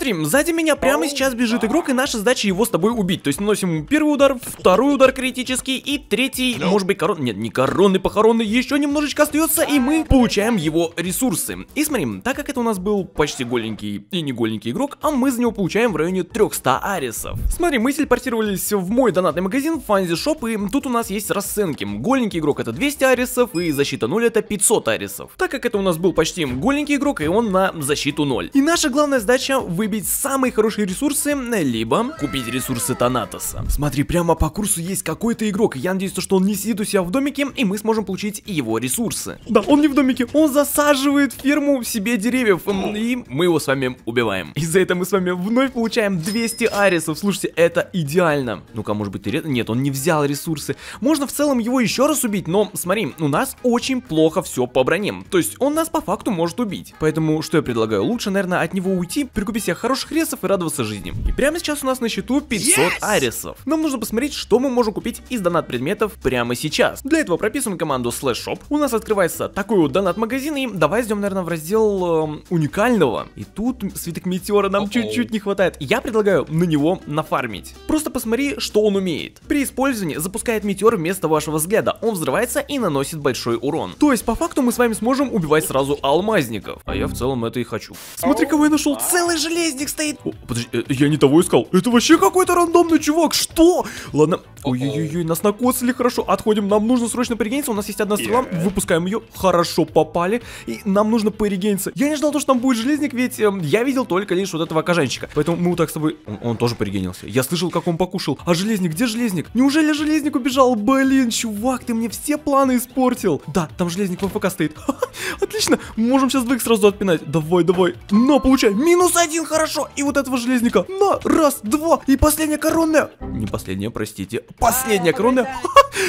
смотрим, сзади меня прямо сейчас бежит игрок, и наша задача его с тобой убить. То есть наносим первый удар, второй удар критический, и третий, может быть, корон... Нет, не коронный, похоронный, еще немножечко остается, и мы получаем его ресурсы. И смотрим, так как это у нас был почти голенький и не голенький игрок, а мы за него получаем в районе 300 арисов. Смотри, мы телепортировались в мой донатный магазин Фанзи Шоп, и тут у нас есть расценки. Голенький игрок это 200 арисов, и защита 0 это 500 арисов. Так как это у нас был почти голенький игрок, и он на защиту 0. И наша главная задача вы любить самые хорошие ресурсы, либо купить ресурсы Танатоса. Смотри, прямо по курсу есть какой-то игрок, я надеюсь, что он не сидит у себя в домике, и мы сможем получить его ресурсы. Да, он не в домике, он засаживает ферму себе деревьев, эм, и мы его с вами убиваем. И за это мы с вами вновь получаем 200 арисов, слушайте, это идеально. Ну-ка, может быть, ты... Нет, он не взял ресурсы. Можно в целом его еще раз убить, но смотри, у нас очень плохо все по броне. То есть он нас по факту может убить. Поэтому, что я предлагаю? Лучше, наверное, от него уйти, прикупить себе хороших ресов и радоваться жизни. И прямо сейчас у нас на счету 500 yes! арисов. Нам нужно посмотреть, что мы можем купить из донат предметов прямо сейчас. Для этого прописываем команду slash shop. У нас открывается такой вот донат магазин и давай идем, наверное, в раздел э, уникального. И тут свиток метеора нам чуть-чуть oh -oh. не хватает. Я предлагаю на него нафармить. Просто посмотри, что он умеет. При использовании запускает метеор вместо вашего взгляда. Он взрывается и наносит большой урон. То есть, по факту, мы с вами сможем убивать сразу алмазников. А я в целом это и хочу. Смотри, кого я нашел. Целый железо наездник стоит. О, подожди, э, я не того искал. Это вообще какой-то рандомный чувак. Что? Ладно. Ой-ой-ой, нас накосили, хорошо. Отходим, нам нужно срочно перегениться. У нас есть одна стрела, yeah. выпускаем ее. Хорошо, попали. И нам нужно перегениться. Я не ждал то, что там будет железник, ведь эм, я видел только лишь вот этого кожанчика. Поэтому мы вот так с тобой... Он, он тоже перегенился. Я слышал, как он покушал. А железник, где железник? Неужели железник убежал? Блин, чувак, ты мне все планы испортил. Да, там железник в МФК стоит. отлично, можем сейчас двоих сразу отпинать. Давай, давай. Но получай. Минус один, хорошо хорошо. И вот этого железника. На, раз, два. И последняя коронная. Не последняя, простите. Последняя а, коронная.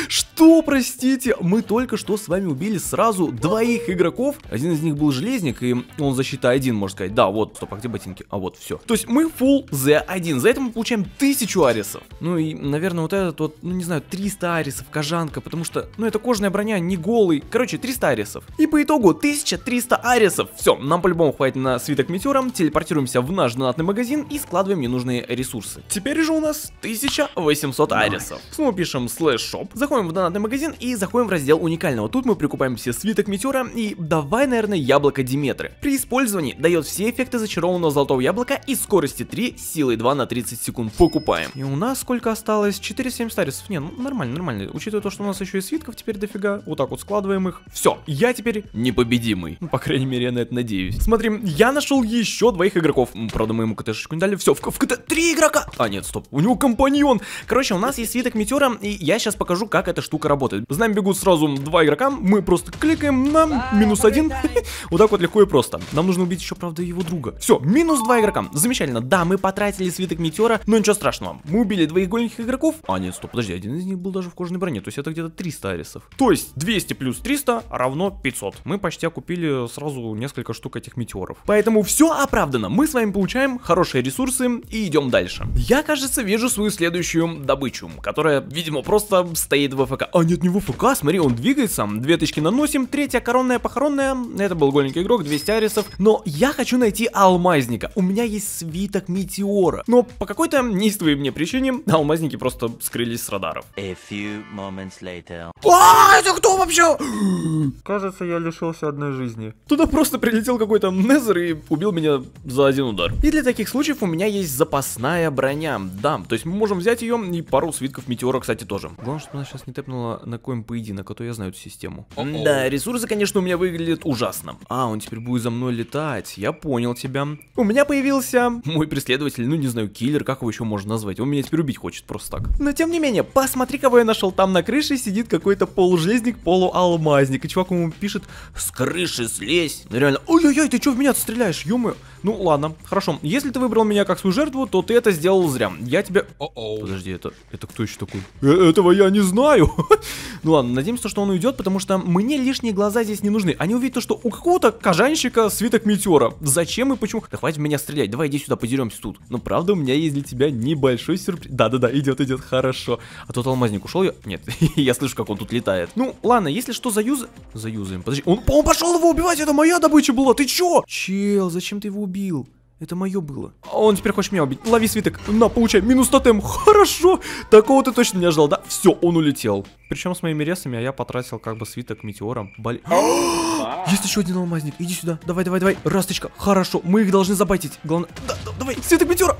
Что, простите? Мы только что с вами убили сразу двоих игроков. Один из них был железник, и он защита один, можно сказать. Да, вот, стоп, а где ботинки? А вот, все. То есть мы full Z1. За это мы получаем тысячу арисов. Ну и, наверное, вот этот вот, ну не знаю, 300 арисов, кожанка, потому что, ну это кожаная броня, не голый. Короче, 300 арисов. И по итогу 1300 арисов. Все, нам по-любому хватит на свиток метеора. Телепортируемся в наш наш донатный магазин и складываем ненужные ресурсы. Теперь же у нас 1800 айрисов. Снова пишем слэш шоп, заходим в донатный магазин и заходим в раздел уникального. Тут мы прикупаем все свиток метеора и давай, наверное, яблоко Диметры. При использовании дает все эффекты зачарованного золотого яблока и скорости 3, силой 2 на 30 секунд. Покупаем. И у нас сколько осталось? 470 айрисов. Не, ну нормально, нормально. Учитывая то, что у нас еще и свитков теперь дофига. Вот так вот складываем их. Все, я теперь непобедимый. Ну, по крайней мере, я на это надеюсь. Смотрим, я нашел еще двоих игроков. Правда, мы ему КТшечку не дали. Все, в, в КТ три игрока. А, нет, стоп. У него компаньон. Короче, у нас есть свиток метеора, и я сейчас покажу, как эта штука работает. С нами бегут сразу два игрока. Мы просто кликаем на минус один. Вот так вот легко и просто. Нам нужно убить еще, правда, его друга. Все, минус два игрока. Замечательно. Да, мы потратили свиток метеора, но ничего страшного. Мы убили двоих голеньких игроков. А, нет, стоп, подожди, один из них был даже в кожаной броне. То есть это где-то 300 арисов. То есть 200 плюс 300 равно 500. Мы почти купили сразу несколько штук этих метеоров. Поэтому все оправдано. Мы с вами получили получаем хорошие ресурсы и идем дальше. Я, кажется, вижу свою следующую добычу, которая, видимо, просто стоит в АФК. А нет, не в АФК, смотри, он двигается, две тычки наносим, третья коронная похоронная, это был балгольник игрок, 200 арисов, но я хочу найти алмазника, у меня есть свиток метеора, но по какой-то неистовой мне причине алмазники просто скрылись с радаров. A few moments later. А, это кто вообще? Кажется, я лишился одной жизни. Туда просто прилетел какой-то Незер и убил меня за один удар удар. И для таких случаев у меня есть запасная броня, да, то есть мы можем взять ее и пару свитков метеора, кстати, тоже. Главное, чтобы она сейчас не тэпнула на коем поединок, а то я знаю эту систему. О -о. Да, ресурсы, конечно, у меня выглядят ужасно. А, он теперь будет за мной летать, я понял тебя. У меня появился мой преследователь, ну не знаю, киллер, как его еще можно назвать, он меня теперь убить хочет просто так. Но тем не менее, посмотри, кого я нашел там на крыше, сидит какой-то полужезник, полуалмазник, и чувак ему пишет, с крыши слезь. Ну реально, ой-ой-ой, ты что в меня стреляешь, ё -моё. Ну ладно, хорошо. Если ты выбрал меня как свою жертву, то ты это сделал зря. Я тебя... Подожди, это, это кто еще такой? Э Этого я не знаю. ну ладно, надеемся, что он уйдет, потому что мне лишние глаза здесь не нужны. Они увидят то, что у какого-то кожанщика свиток метеора. Зачем и почему? Да хватит меня стрелять, давай иди сюда, подеремся тут. Но правда, у меня есть для тебя небольшой сюрприз. Да-да-да, идет, идет, хорошо. А тот алмазник ушел, я... Нет, я слышу, как он тут летает. Ну, ладно, если что, заюз... заюзаем. Подожди, он, он пошел его убивать, это моя добыча была, ты че? Чел, зачем ты его убиваешь? убил. Это мое было. Он теперь хочет меня убить. Лови свиток. На, получай. Минус тотем. Хорошо. Такого ты точно не ожидал, да? Все, он улетел. Причем с моими ресами, а я потратил как бы свиток метеором. Боль... А! Есть еще один алмазник. Иди сюда. Давай, давай, давай. Расточка. Хорошо. Мы их должны забайтить. Главное... Да, да, давай. Свиток метеора.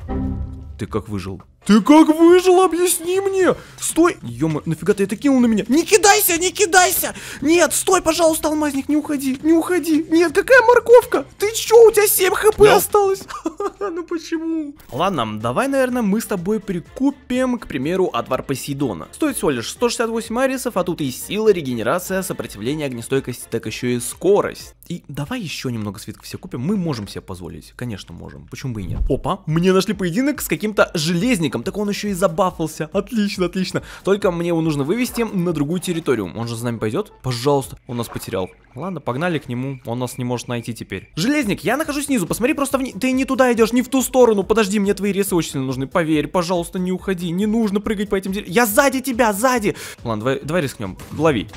Ты как выжил? Ты как выжил? Объясни мне. Стой. Ё-моё, нафига ты это кинул на меня? Не кидай! кидайся, не кидайся! Нет, стой, пожалуйста, алмазник, не уходи, не уходи. Нет, какая морковка? Ты чё, у тебя 7 хп no. Ну. осталось? ну почему? Ладно, давай, наверное, мы с тобой прикупим, к примеру, отвар Посейдона. Стоит всего лишь 168 арисов, а тут и сила, регенерация, сопротивление, огнестойкость, так еще и скорость. И давай еще немного свитков все купим, мы можем себе позволить, конечно можем, почему бы и нет. Опа, мне нашли поединок с каким-то железником, так он еще и забафался, отлично, отлично. Только мне его нужно вывести на другую территорию Викториум. Он же за нами пойдет? Пожалуйста. Он нас потерял. Ладно, погнали к нему. Он нас не может найти теперь. Железник, я нахожусь снизу. Посмотри просто вниз. Ты не туда идешь, не в ту сторону. Подожди, мне твои ресы очень сильно нужны. Поверь, пожалуйста, не уходи. Не нужно прыгать по этим деревьям. Я сзади тебя, сзади. Ладно, давай, давай рискнем. Лови.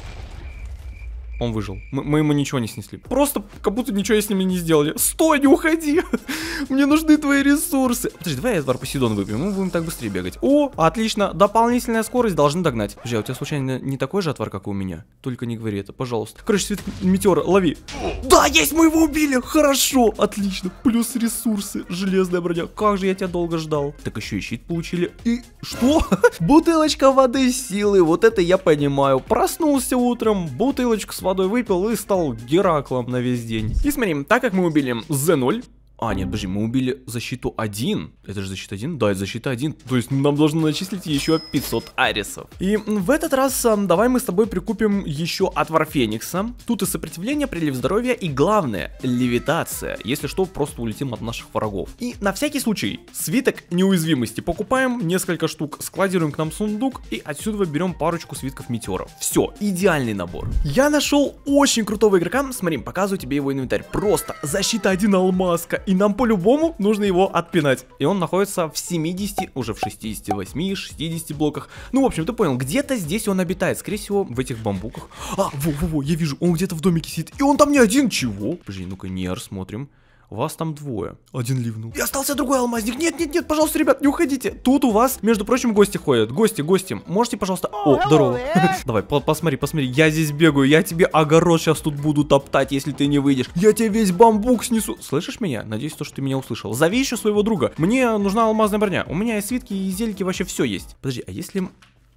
Он выжил. Мы, мы ему ничего не снесли. Просто как будто ничего с ними не сделали. Стой, не уходи! Мне нужны твои ресурсы. Подожди, давай я Эдвар Посейдон выпьем, мы будем так быстрее бегать. О, отлично, дополнительная скорость, должны догнать. Подожди, а у тебя случайно не такой же отвар, как у меня? Только не говори это, пожалуйста. Короче, свет метеора, лови. Да, есть, мы его убили! Хорошо, отлично. Плюс ресурсы, железная броня. Как же я тебя долго ждал. Так еще и щит получили. И что? Бутылочка воды силы, вот это я понимаю. Проснулся утром, бутылочку с водой выпил и стал Гераклом на весь день. И смотрим, так как мы убили Z0, а, нет, подожди, мы убили защиту 1. Это же защита 1? Да, это защита 1. То есть нам должно начислить еще 500 арисов. И в этот раз давай мы с тобой прикупим еще отвар Феникса. Тут и сопротивление, прилив здоровья и главное, левитация. Если что, просто улетим от наших врагов. И на всякий случай, свиток неуязвимости покупаем, несколько штук складируем к нам сундук и отсюда берем парочку свитков метеоров. Все, идеальный набор. Я нашел очень крутого игрока, смотри, показываю тебе его инвентарь. Просто защита 1 алмазка, и нам по-любому нужно его отпинать. И он находится в 70, уже в 68, 60 блоках. Ну, в общем, ты понял, где-то здесь он обитает, скорее всего, в этих бамбуках. А, во-во-во, я вижу, он где-то в домике сидит, и он там не один, чего? Подожди, ну-ка, Нер, смотрим. Вас там двое. Один ливнул. И остался другой алмазник. Нет, нет, нет, пожалуйста, ребят, не уходите. Тут у вас, между прочим, гости ходят. Гости, гости. Можете, пожалуйста... О, здорово. Давай, по посмотри, посмотри. Я здесь бегаю. Я тебе огород сейчас тут буду топтать, если ты не выйдешь. Я тебе весь бамбук снесу. Слышишь меня? Надеюсь, то, что ты меня услышал. Зови еще своего друга. Мне нужна алмазная броня. У меня и свитки, и зельки, вообще все есть. Подожди, а если... Ой,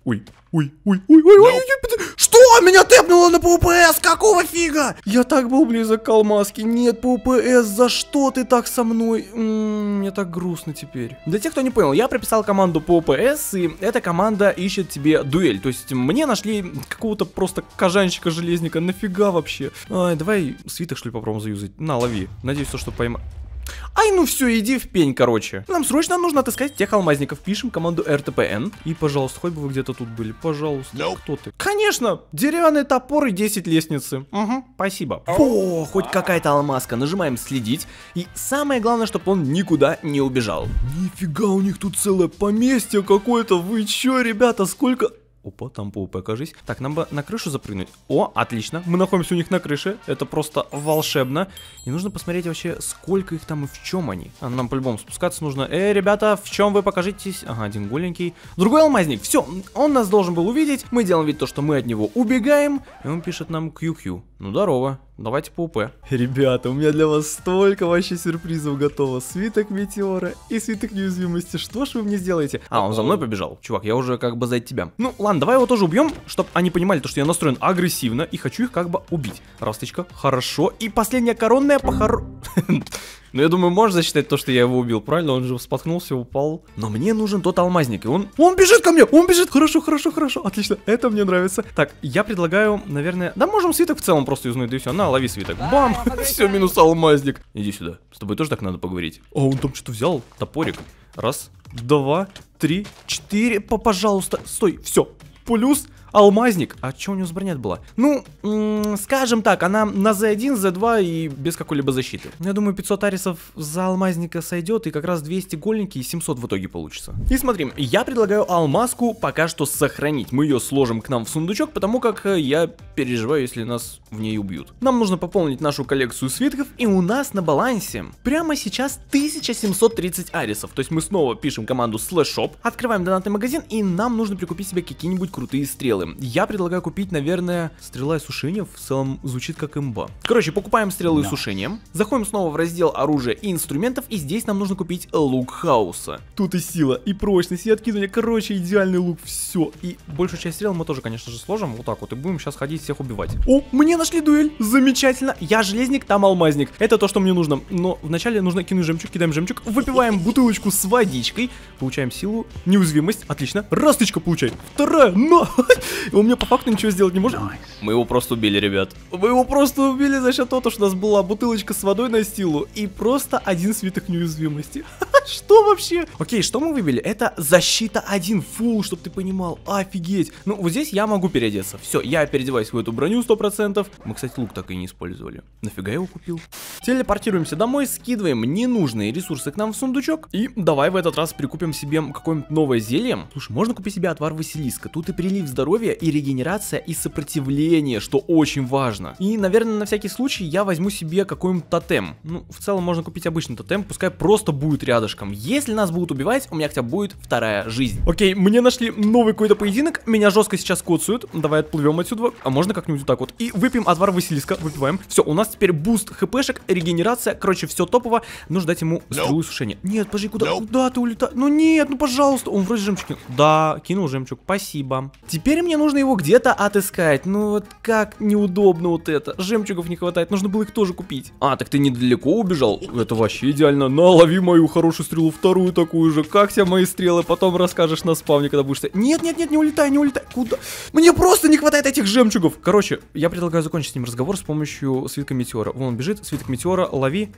ой, ой, ой, ой, ой, ой, ой, что? Меня тэпнуло на ПУПС? Какого фига? Я так был близок к алмазке. Нет, ПУПС, за что ты так со мной? М м-м, мне так грустно теперь. Для тех, кто не понял, я прописал команду ПУПС, и эта команда ищет тебе дуэль. То есть мне нашли какого-то просто кожанщика-железника. Нафига вообще? Ай, давай свиток, что ли, попробуем заюзать. На, лови. Надеюсь, то, что пойма... Ай, ну все, иди в пень, короче. Нам срочно нужно отыскать тех алмазников. Пишем команду rtpn И, пожалуйста, хоть бы вы где-то тут были. Пожалуйста. No. Кто ты? Конечно, деревянный топор и 10 лестницы. Угу, спасибо. О, хоть какая-то алмазка. Нажимаем следить. И самое главное, чтобы он никуда не убежал. Нифига, у них тут целое поместье какое-то. Вы че, ребята, сколько... Опа, там паук, окажись. Так, нам бы на крышу запрыгнуть. О, отлично. Мы находимся у них на крыше. Это просто волшебно. И нужно посмотреть вообще, сколько их там и в чем они. А ну, нам по-любому спускаться нужно. Эй, ребята, в чем вы покажитесь? Ага, один голенький. Другой алмазник. Все, он нас должен был увидеть. Мы делаем вид то, что мы от него убегаем. И он пишет нам QQ. Ну, здорово. Давайте по УП. Ребята, у меня для вас столько вообще сюрпризов готово. Свиток Метеора и свиток неуязвимости. Что ж вы мне сделаете? А, он за мной побежал. Чувак, я уже как бы за тебя. Ну, ладно, давай его тоже убьем, чтобы они понимали, то, что я настроен агрессивно и хочу их как бы убить. Расточка, хорошо. И последняя коронная похоро... Но ну, я думаю, можно засчитать то, что я его убил, правильно? Он же споткнулся, упал. Но мне нужен тот алмазник, и он... Он бежит ко мне! Он бежит! Хорошо, хорошо, хорошо, отлично. Это мне нравится. Так, я предлагаю, наверное... Да можем свиток в целом просто юзнуть, да и все. На, лови свиток. Бам! Все, минус алмазник. Иди сюда. С тобой тоже так надо поговорить. О, а он там что-то взял. Топорик. Раз, два, три, четыре. по, Пожалуйста. Стой, все. Плюс Алмазник. А что у него с броня была? Ну, скажем так, она на Z1, Z2 и без какой-либо защиты. Ну, я думаю, 500 арисов за Алмазника сойдет, и как раз 200 гольники и 700 в итоге получится. И смотри, я предлагаю Алмазку пока что сохранить. Мы ее сложим к нам в сундучок, потому как э, я переживаю, если нас в ней убьют. Нам нужно пополнить нашу коллекцию свитков, и у нас на балансе прямо сейчас 1730 арисов. То есть мы снова пишем команду слэшоп, открываем донатный магазин, и нам нужно прикупить себе какие-нибудь крутые стрелы. Я предлагаю купить, наверное, стрела и сушение. В целом звучит как имба. Короче, покупаем стрелы да. и сушение. Заходим снова в раздел оружия и инструментов. И здесь нам нужно купить лук хаоса. Тут и сила, и прочность, и откидывание. Короче, идеальный лук. Все. И большую часть стрел мы тоже, конечно же, сложим. Вот так вот. И будем сейчас ходить всех убивать. О, мне нашли дуэль. Замечательно. Я железник, там алмазник. Это то, что мне нужно. Но вначале нужно кинуть жемчуг. Кидаем жемчуг. Выпиваем бутылочку с водичкой. Получаем силу, неуязвимость. Отлично. Раз тычка получает. Вторая. На! Он мне по факту ничего сделать не может. Мы его просто убили, ребят. Мы его просто убили за счет того, что у нас была бутылочка с водой на стилу и просто один свиток неуязвимости. Ха-ха. Что вообще? Окей, что мы выбили? Это защита 1 фул, чтобы ты понимал. Офигеть. Ну, вот здесь я могу переодеться. Все, я переодеваюсь в эту броню 100%. Мы, кстати, лук так и не использовали. Нафига я его купил? Телепортируемся домой, скидываем ненужные ресурсы к нам в сундучок. И давай в этот раз прикупим себе какое-нибудь новое зелье. Слушай, можно купить себе отвар Василиска. Тут и прилив здоровья, и регенерация, и сопротивление, что очень важно. И, наверное, на всякий случай я возьму себе какой-нибудь тотем. Ну, в целом можно купить обычный тотем, пускай просто будет рядышком слишком. Если нас будут убивать, у меня хотя бы будет вторая жизнь. Окей, мне нашли новый какой-то поединок. Меня жестко сейчас коцают. Давай отплывем отсюда. А можно как-нибудь вот так вот. И выпьем отвар Василиска. Выпиваем. Все, у нас теперь буст хпшек, регенерация. Короче, все топово. Нужно дать ему струю сушения. Нет, подожди, куда? Nope. Куда ты улетаешь? Ну нет, ну пожалуйста. Он вроде жемчуг. Да, кинул жемчуг. Спасибо. Теперь мне нужно его где-то отыскать. Ну вот как неудобно вот это. Жемчугов не хватает. Нужно было их тоже купить. А, так ты недалеко убежал? Это вообще идеально. На, лови мою хорошую Стрелу вторую такую же. Как тебе мои стрелы? Потом расскажешь на спавне, когда будешь... Нет, нет, нет, не улетай, не улетай. Куда? Мне просто не хватает этих жемчугов. Короче, я предлагаю закончить с ним разговор с помощью свитка метеора. Вон он бежит, свиток метеора, лови.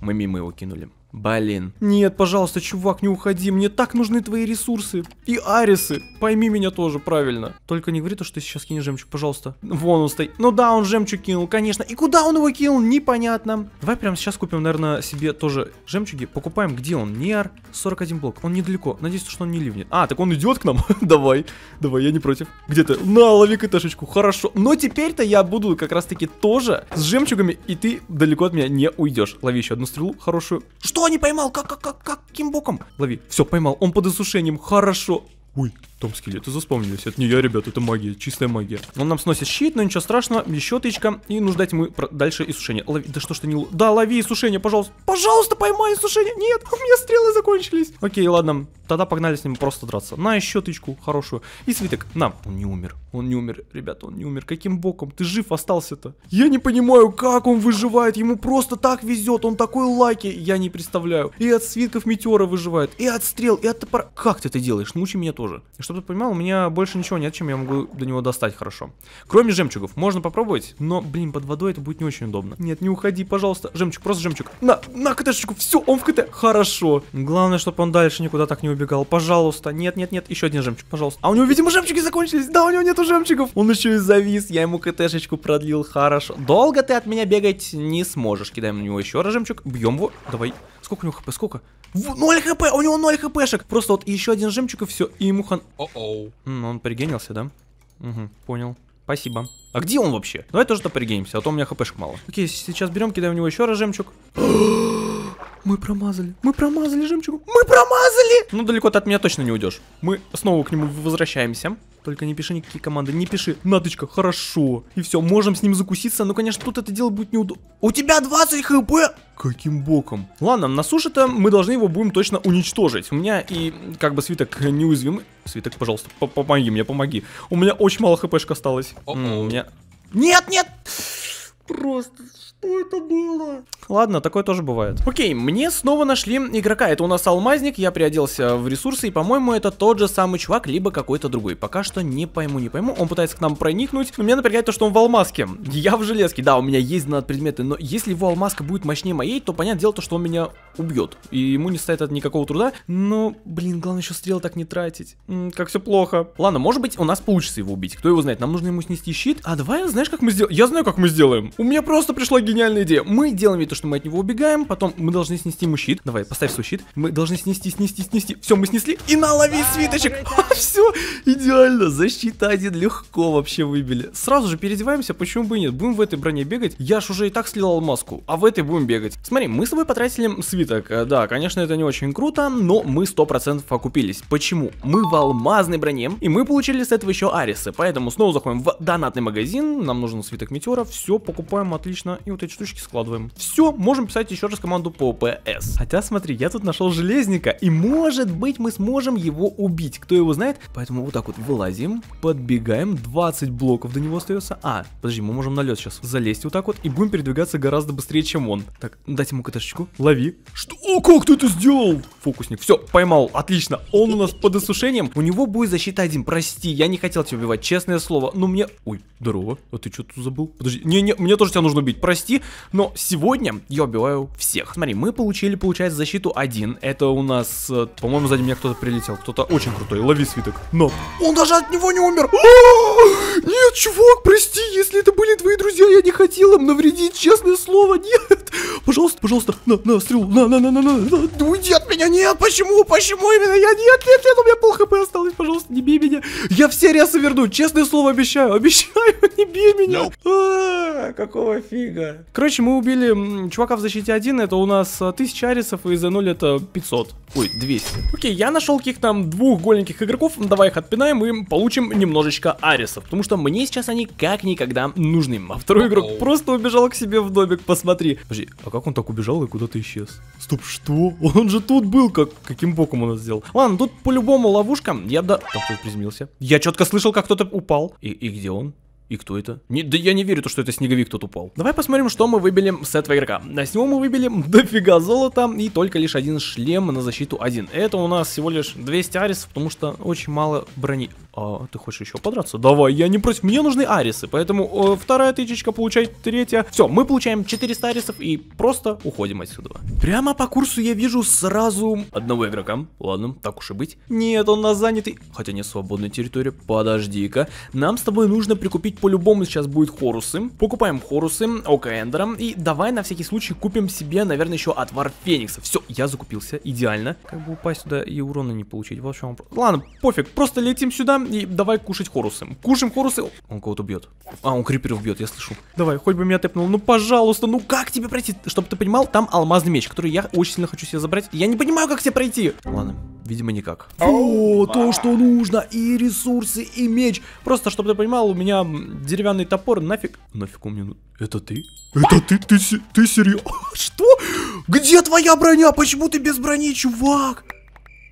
Мы мимо его кинули. Блин. Нет, пожалуйста, чувак, не уходи. Мне так нужны твои ресурсы. И арисы. Пойми меня тоже, правильно. Только не говори то, что ты сейчас кинешь жемчуг, пожалуйста. Вон он стоит. Ну да, он жемчуг кинул, конечно. И куда он его кинул, непонятно. Давай прямо сейчас купим, наверное, себе тоже жемчуги. Покупаем, где он? Ниар, 41 блок. Он недалеко. Надеюсь, что он не ливнет. А, так он идет к нам. давай, давай, я не против. Где ты? На, лови каташечку. Хорошо. Но теперь-то я буду как раз-таки тоже с жемчугами, и ты далеко от меня не уйдешь. Лови еще одну стрелу хорошую. Что? Что не поймал? Как, как, как, каким боком? Лови. Все, поймал. Он под осушением. Хорошо. Ой, том скелет, это запомнились. Это не я, ребят, это магия, чистая магия. Он нам сносит щит, но ничего страшного. Еще тычка. И нуждать мы про... дальше иссушение. Лови... Да что ж ты не... Да, лови иссушение, пожалуйста. Пожалуйста, поймай иссушение. Нет, у меня стрелы закончились. Окей, ладно. Тогда погнали с ним просто драться. На еще тычку хорошую. И свиток. На. Он не умер. Он не умер, ребят, он не умер. Каким боком? Ты жив остался-то? Я не понимаю, как он выживает. Ему просто так везет. Он такой лаки. Я не представляю. И от свитков метеора выживает. И от стрел, и от топора. Как ты это делаешь? Научи меня тоже чтобы ты понимал, у меня больше ничего нет, чем я могу до него достать хорошо. Кроме жемчугов. Можно попробовать, но, блин, под водой это будет не очень удобно. Нет, не уходи, пожалуйста. Жемчуг, просто жемчуг. На, на КТшечку. Все, он в КТ. Хорошо. Главное, чтобы он дальше никуда так не убегал. Пожалуйста. Нет, нет, нет. Еще один жемчуг, пожалуйста. А у него, видимо, жемчуги закончились. Да, у него нету жемчугов. Он еще и завис. Я ему КТшечку продлил. Хорошо. Долго ты от меня бегать не сможешь. Кидаем на него еще раз жемчуг. Бьем его. Давай. Сколько у него хп? Сколько? В 0 хп! А у него 0 хпшек! Просто вот еще один жемчуг и все. И ему хан... О-оу. Он пригенился, да? Угу, понял. Спасибо. А где он вообще? Давай тоже-то пригеймся, а то у меня хпшек мало. Окей, сейчас берем, кидаем в него еще раз жемчуг. Мы промазали. Мы промазали жемчугом. Мы промазали! Ну, далеко ты от меня точно не уйдешь. Мы снова к нему возвращаемся. Только не пиши никакие команды. Не пиши. Наточка, хорошо. И все, можем с ним закуситься. Но, конечно, тут это дело будет неудобно. У тебя 20 хп! Каким боком? Ладно, на суше-то мы должны его будем точно уничтожить. У меня и, как бы, свиток неуязвимый. Свиток, пожалуйста, по помоги мне, помоги. У меня очень мало хпшка осталось. О -о -о. У меня... Нет, нет! Просто, что это было? Ладно, такое тоже бывает. Окей, мне снова нашли игрока. Это у нас алмазник, я приоделся в ресурсы, и, по-моему, это тот же самый чувак, либо какой-то другой. Пока что не пойму, не пойму. Он пытается к нам проникнуть, но меня напрягает то, что он в алмазке. Я в железке. Да, у меня есть над предметы, но если его алмазка будет мощнее моей, то понятное дело, то, что он меня убьет. И ему не стоит от никакого труда. Но, блин, главное еще стрел так не тратить. М -м, как все плохо. Ладно, может быть, у нас получится его убить. Кто его знает, нам нужно ему снести щит. А давай, знаешь, как мы сделаем? Я знаю, как мы сделаем. У меня просто пришла гениальная идея. Мы делаем это что мы от него убегаем, потом мы должны снести ему щит. Давай, поставь свой щит. Мы должны снести, снести, снести. Все, мы снесли. И налови свиточек. Все, идеально. Защита один легко вообще выбили. Сразу же переодеваемся, почему бы и нет. Будем в этой броне бегать. Я ж уже и так слил маску, а в этой будем бегать. Смотри, мы с тобой потратили свиток. Э, да, конечно, это не очень круто, но мы 100% окупились. Почему? Мы в алмазной броне, и мы получили с этого еще арисы. Поэтому снова заходим в донатный магазин. Нам нужен свиток метеора. Все, покупаем, отлично. И вот эти штучки складываем. Все, можем писать еще раз команду ppс. Хотя, смотри, я тут нашел железника, и может быть мы сможем его убить, кто его знает. Поэтому вот так вот вылазим, подбегаем, 20 блоков до него остается. А, подожди, мы можем на лед сейчас залезть вот так вот, и будем передвигаться гораздо быстрее, чем он. Так, дать ему каташечку, лови. Что? О, как ты это сделал? Фокусник, все, поймал, отлично. Он у нас под осушением, у него будет защита один, прости, я не хотел тебя убивать, честное слово, но мне... Ой, здорово, а ты что тут забыл? Подожди, не-не, мне тоже тебя нужно убить, прости, но сегодня я убиваю всех. Смотри, мы получили, получается, защиту 1. Это у нас, э, по-моему, сзади меня кто-то прилетел. Кто-то очень крутой. Лови свиток. Но он даже от него не умер. Нет, чувак, прости, если это были твои друзья, я не хотел им навредить, честное слово, нет. Пожалуйста, пожалуйста, на, на, стрелу, на, на, на, на, на, на, уйди от меня, нет, почему, почему именно я, нет, нет, нет, у меня пол хп осталось, пожалуйста, не бей меня, я все ресы верну, честное слово обещаю, обещаю, не бей меня. Nope. А, какого фига? Короче, мы убили чувака в защите 1, это у нас 1000 а, арисов, и за 0 это 500, ой, 200. Окей, я нашел каких-то там двух голеньких игроков, давай их отпинаем и получим немножечко арисов, потому что мне сейчас они как никогда нужны, а второй игрок просто убежал к себе в домик, посмотри. Подожди, а как как он так убежал и куда-то исчез? Стоп, что? Он же тут был, как каким боком он это сделал? Ладно, тут по-любому ловушка. Я да... Там кто приземлился. Я четко слышал, как кто-то упал. И, и где он? И кто это? Не, да я не верю, то, что это снеговик тут упал. Давай посмотрим, что мы выбили с этого игрока. На с него мы выбили дофига золота и только лишь один шлем на защиту один. Это у нас всего лишь 200 арисов, потому что очень мало брони. А, ты хочешь еще подраться? Давай, я не против, мне нужны арисы, поэтому э, вторая тычечка, получает, третья. Все, мы получаем 400 арисов и просто уходим отсюда. Прямо по курсу я вижу сразу одного игрока. Ладно, так уж и быть. Нет, он нас занятый. Хотя не свободная территория, подожди-ка. Нам с тобой нужно прикупить по-любому сейчас будет Хорусы. Покупаем Хорусы, Ока Эндера. И давай на всякий случай купим себе, наверное, еще отвар Феникса. Все, я закупился, идеально. Как бы упасть сюда и урона не получить. Вот в чем вопрос. Ладно, пофиг, просто летим сюда и давай кушать Хорусы. Кушаем Хорусы. Он кого-то бьет. А, он криперов бьет, я слышу. Давай, хоть бы меня тэпнул. Ну, пожалуйста, ну как тебе пройти? Чтобы ты понимал, там алмазный меч, который я очень сильно хочу себе забрать. Я не понимаю, как тебе пройти. Ладно, Видимо, никак. О, то, что нужно, и ресурсы, и меч. Просто, чтобы ты понимал, у меня деревянный топор нафиг... Нафиг у ну, меня... Это ты? Это ты? Ты, ты, ты серьезно? Что? Где твоя броня? Почему ты без брони, чувак?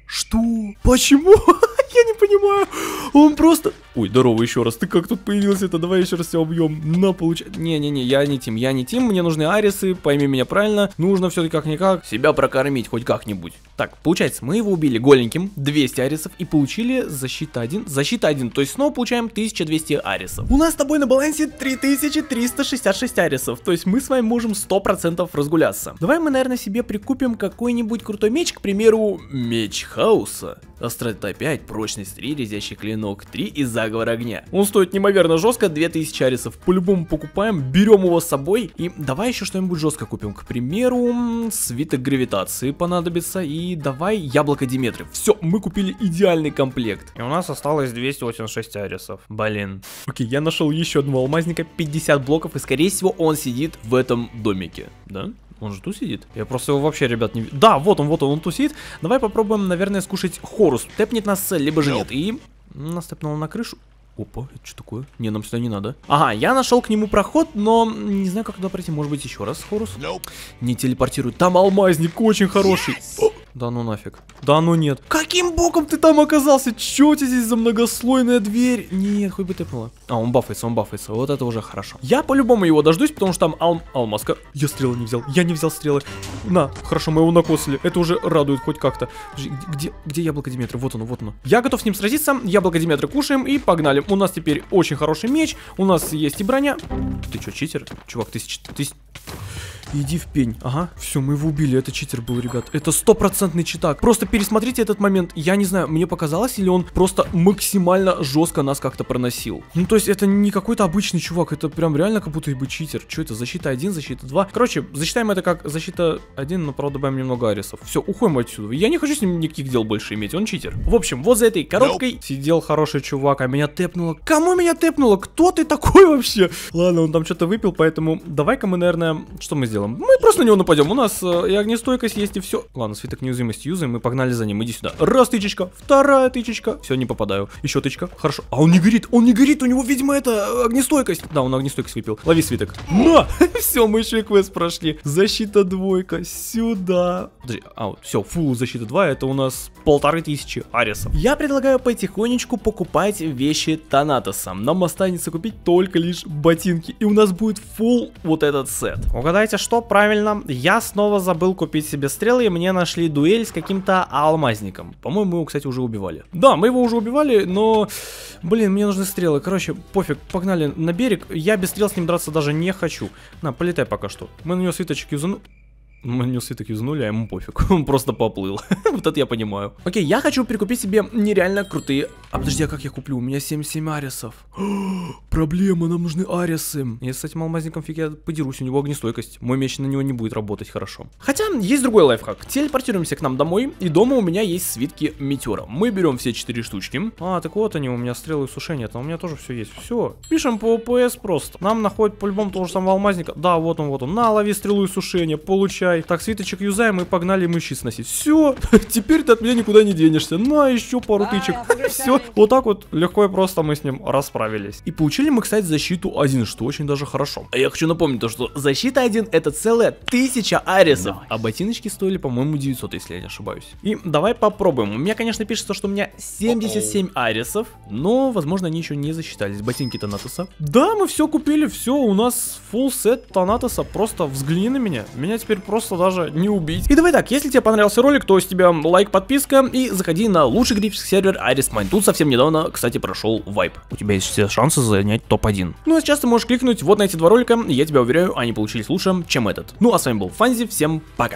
Что? Почему? Я не понимаю. Он просто... Ой, здорово еще раз. Ты как тут появился-то? Давай еще раз тебя убьем. На, получай. Не-не-не, я не Тим, я не Тим. Мне нужны арисы, пойми меня правильно. Нужно все-таки как-никак себя прокормить хоть как-нибудь. Так, получается, мы его убили голеньким, 200 арисов и получили защита 1. Защита 1, то есть снова получаем 1200 арисов. У нас с тобой на балансе 3366 арисов, то есть мы с вами можем 100% разгуляться. Давай мы, наверное, себе прикупим какой-нибудь крутой меч, к примеру, меч хаоса. Острота 5, прочность 3, резящий клинок 3 и заговор огня. Он стоит неимоверно жестко, 2000 арисов. По-любому покупаем, берем его с собой и давай еще что-нибудь жестко купим. К примеру, свиток гравитации понадобится и давай яблоко Диметры. Все, мы купили идеальный комплект. И у нас осталось 286 арисов. Блин. Окей, я нашел еще одного алмазника, 50 блоков и скорее всего он сидит в этом домике. Да? Он же тусит. Я просто его вообще, ребят, не... Да, вот он, вот он, он тусит. Давай попробуем, наверное, скушать Хорус. Тэпнет нас, э, либо же нет. И нас тэпнуло на крышу. Опа, это что такое? Не, нам сюда не надо. Ага, я нашел к нему проход, но не знаю, как туда пройти. Может быть, еще раз Хорус? Nope. Не телепортирует. Там алмазник очень хороший. Yes. Да ну нафиг. Да ну нет. Каким боком ты там оказался? Чё у здесь за многослойная дверь? Нет, хоть бы ты была. А, он бафается, он бафается. Вот это уже хорошо. Я по-любому его дождусь, потому что там Алм, алмазка. Я стрелы не взял. Я не взял стрелы. На, хорошо, мы его накосили. Это уже радует хоть как-то. Где, где яблоко Диметра? Вот оно, вот оно. Я готов с ним сразиться. Яблоко Диметра кушаем и погнали. У нас теперь очень хороший меч. У нас есть и броня. Ты чё, читер? Чувак, ты... ты... Иди в пень. Ага. Все, мы его убили. Это читер был, ребят. Это стопроцентный читак. Просто пересмотрите этот момент. Я не знаю, мне показалось, или он просто максимально жестко нас как-то проносил. Ну, то есть, это не какой-то обычный чувак. Это прям реально как будто бы читер. Что это? Защита 1, защита 2. Короче, засчитаем это как защита 1, но, правда, добавим немного арисов. Все, уходим отсюда. Я не хочу с ним никаких дел больше иметь. Он читер. В общем, вот за этой коробкой nope. сидел хороший чувак, а меня тэпнуло. Кому меня тэпнуло? Кто ты такой вообще? Ладно, он там что-то выпил, поэтому давай-ка мы, наверное, что мы сделаем? сделаем? Мы просто на него нападем. У нас э, и огнестойкость есть, и все. Ладно, свиток неуязвимости юзаем, мы погнали за ним. Иди сюда. Раз тычечка, вторая тычечка. Все, не попадаю. Еще тычка. Хорошо. А он не горит, он не горит, у него, видимо, это э, огнестойкость. Да, он огнестойкость выпил. Лови свиток. На! все, мы еще и квест прошли. Защита двойка. Сюда. Подожди, а вот, все, фул защита 2, это у нас полторы тысячи аресов. Я предлагаю потихонечку покупать вещи Танатосом. Нам останется купить только лишь ботинки. И у нас будет фул вот этот сет. Угадайте, что что правильно, я снова забыл купить себе стрелы, и мне нашли дуэль с каким-то алмазником. По-моему, мы его, кстати, уже убивали. Да, мы его уже убивали, но... Блин, мне нужны стрелы. Короче, пофиг, погнали на берег. Я без стрел с ним драться даже не хочу. На, полетай пока что. Мы на него свиточек юзану нанес и из нуля, а ему пофиг. Он просто поплыл. вот это я понимаю. Окей, я хочу прикупить себе нереально крутые... А подожди, а как я куплю? У меня 77 арисов. Проблема, нам нужны арисы. Я с этим алмазником фиг я подерусь, у него огнестойкость. Мой меч на него не будет работать хорошо. Хотя, есть другой лайфхак. Телепортируемся к нам домой, и дома у меня есть свитки метеора. Мы берем все 4 штучки. А, так вот они, у меня стрелы сушения, там у меня тоже все есть. Все. Пишем по ОПС просто. Нам находит по-любому того же самого алмазника. Да, вот он, вот он. На, лови стрелу и сушение, получай давай. Так, свиточек юзаем и погнали мыши сносить. Все, теперь ты от меня никуда не денешься. На, еще пару а, тычек. Все, вот так вот легко и просто мы с ним расправились. И получили мы, кстати, защиту один, что очень даже хорошо. А я хочу напомнить то, что защита один это целая тысяча арисов. А ботиночки стоили, по-моему, 900, если я не ошибаюсь. И давай попробуем. У меня, конечно, пишется, что у меня 77 арисов, но, возможно, они еще не засчитались. Ботинки Танатоса. Да, мы все купили, все, у нас full сет Танатоса. Просто взгляни на меня. Меня теперь просто просто даже не убить. И давай так, если тебе понравился ролик, то с тебя лайк, подписка и заходи на лучший грифчик сервер ArisMine. Тут совсем недавно, кстати, прошел вайп. У тебя есть все шансы занять топ-1. Ну а сейчас ты можешь кликнуть вот на эти два ролика, я тебя уверяю, они получились лучше, чем этот. Ну а с вами был Фанзи, всем пока.